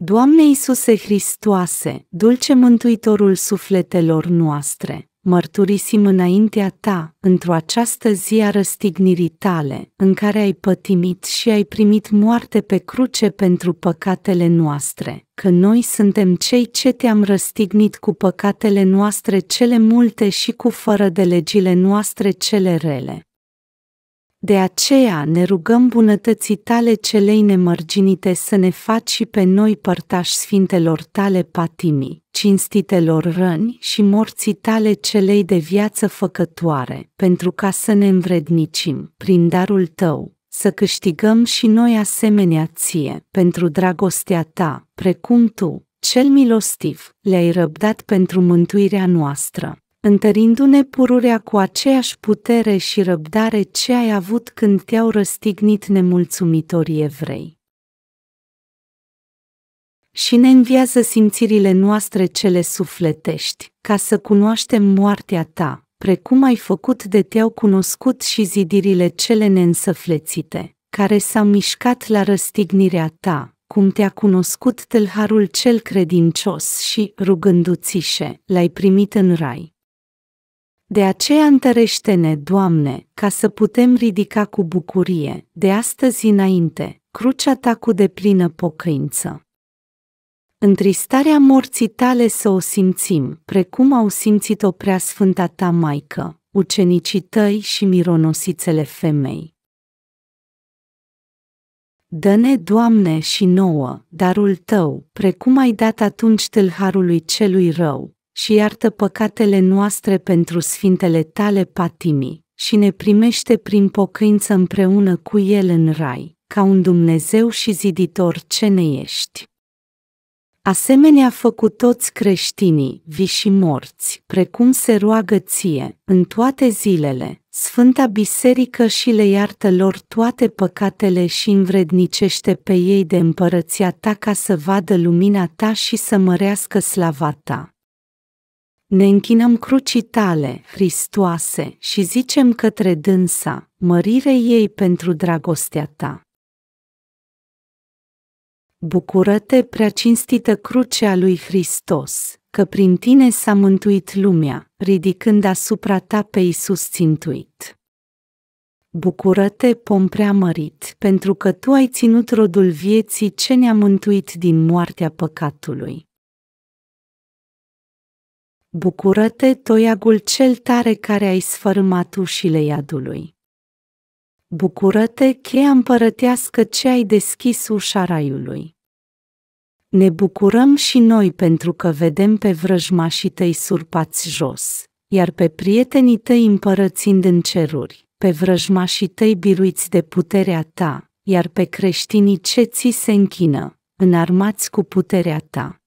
Doamne Iisuse Hristoase, dulce mântuitorul sufletelor noastre, mărturisim înaintea ta, într-o această zi a răstignirii tale, în care ai pătimit și ai primit moarte pe cruce pentru păcatele noastre, că noi suntem cei ce te-am răstignit cu păcatele noastre cele multe și cu fără de legile noastre cele rele. De aceea ne rugăm bunătății tale celei nemărginite să ne faci și pe noi părtași sfintelor tale patimii, cinstitelor răni și morții tale celei de viață făcătoare, pentru ca să ne învrednicim, prin darul tău, să câștigăm și noi asemenea ție, pentru dragostea ta, precum tu, cel milostiv, le-ai răbdat pentru mântuirea noastră întărindu-ne pururea cu aceeași putere și răbdare ce ai avut când te-au răstignit nemulțumitorii evrei și ne înviază simțirile noastre cele sufletești, ca să cunoaștem moartea ta, precum ai făcut de te-au cunoscut și zidirile cele neînsăflețite, care s-au mișcat la răstignirea ta, cum te-a cunoscut tâlharul cel credincios și, rugându-țișe, l-ai primit în rai. De aceea întărește-ne, Doamne, ca să putem ridica cu bucurie, de astăzi înainte, crucea Ta cu deplină pocăință. Întristarea morții tale să o simțim, precum au simțit-o preasfânta Ta Maică, ucenicii tăi și mironosițele femei. Dă-ne, Doamne, și nouă, darul Tău, precum ai dat atunci tâlharului celui rău, și iartă păcatele noastre pentru sfintele tale patimii și ne primește prin pocăință împreună cu El în rai, ca un Dumnezeu și ziditor ce ne ești. Asemenea făcut toți creștinii, vii și morți, precum se roagă ție, în toate zilele, Sfânta Biserică și le iartă lor toate păcatele și învrednicește pe ei de împărăția ta ca să vadă lumina ta și să mărească slava ta ne închinăm crucii tale, Hristoase, și zicem către dânsa, mărire ei pentru dragostea ta. Bucură-te, prea cinstită crucea lui Hristos, că prin tine s-a mântuit lumea, ridicând asupra ta pe Isus țintuit. Bucură-te, pom mărit, pentru că tu ai ținut rodul vieții ce ne-a mântuit din moartea păcatului. Bucură-te, toiagul cel tare care ai sfărâmat ușile iadului. Bucură-te, cheia împărătească ce ai deschis ușa raiului. Ne bucurăm și noi pentru că vedem pe vrăjmașii tăi surpați jos, iar pe prietenii tăi împărățind în ceruri, pe vrăjmașii tăi biruiți de puterea ta, iar pe creștinii ce ți se închină, înarmați cu puterea ta.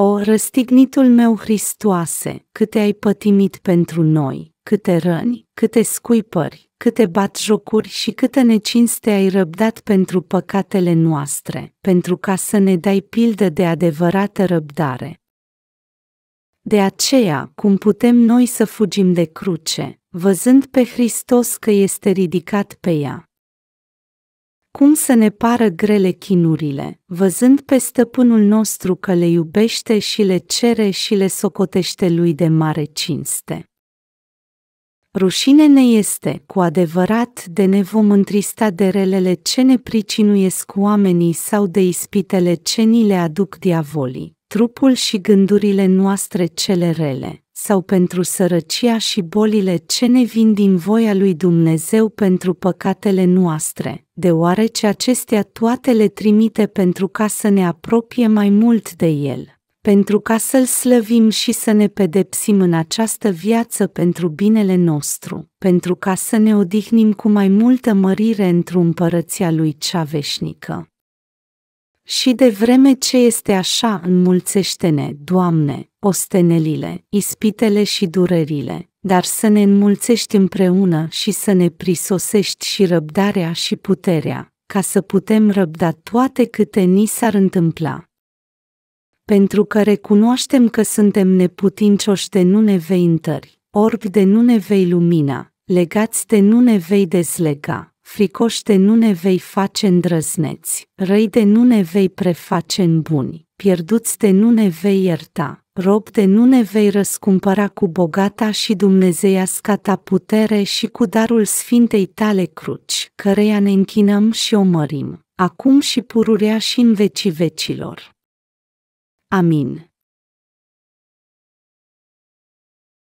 O, răstignitul meu Hristoase, câte ai pătimit pentru noi, câte răni, câte scuipări, câte batjocuri și câte necinste ai răbdat pentru păcatele noastre, pentru ca să ne dai pildă de adevărată răbdare. De aceea, cum putem noi să fugim de cruce, văzând pe Hristos că este ridicat pe ea? cum să ne pară grele chinurile, văzând pe stăpânul nostru că le iubește și le cere și le socotește lui de mare cinste. Rușine ne este, cu adevărat, de ne vom întrista de relele ce ne pricinuiesc oamenii sau de ispitele ce ni le aduc diavolii, trupul și gândurile noastre cele rele sau pentru sărăcia și bolile ce ne vin din voia lui Dumnezeu pentru păcatele noastre, deoarece acestea toate le trimite pentru ca să ne apropie mai mult de El, pentru ca să-L slăvim și să ne pedepsim în această viață pentru binele nostru, pentru ca să ne odihnim cu mai multă mărire într-o împărăția Lui cea veșnică. Și de vreme ce este așa, înmulțește-ne, Doamne, ostenelile, ispitele și durerile, dar să ne înmulțești împreună și să ne prisosești și răbdarea și puterea, ca să putem răbda toate câte ni s-ar întâmpla. Pentru că recunoaștem că suntem neputincioși de nu ne vei întări, orbi de nu ne vei lumina, legați de nu ne vei dezlega, fricoște nu ne vei face îndrăzneți, răi de nu ne vei preface în buni, pierduți de nu ne vei ierta, rob de nu ne vei răscumpăra cu bogata și dumnezeiasca ta putere și cu darul sfintei tale cruci, căreia ne închinăm și o mărim, acum și pururea și în vecii vecilor. Amin.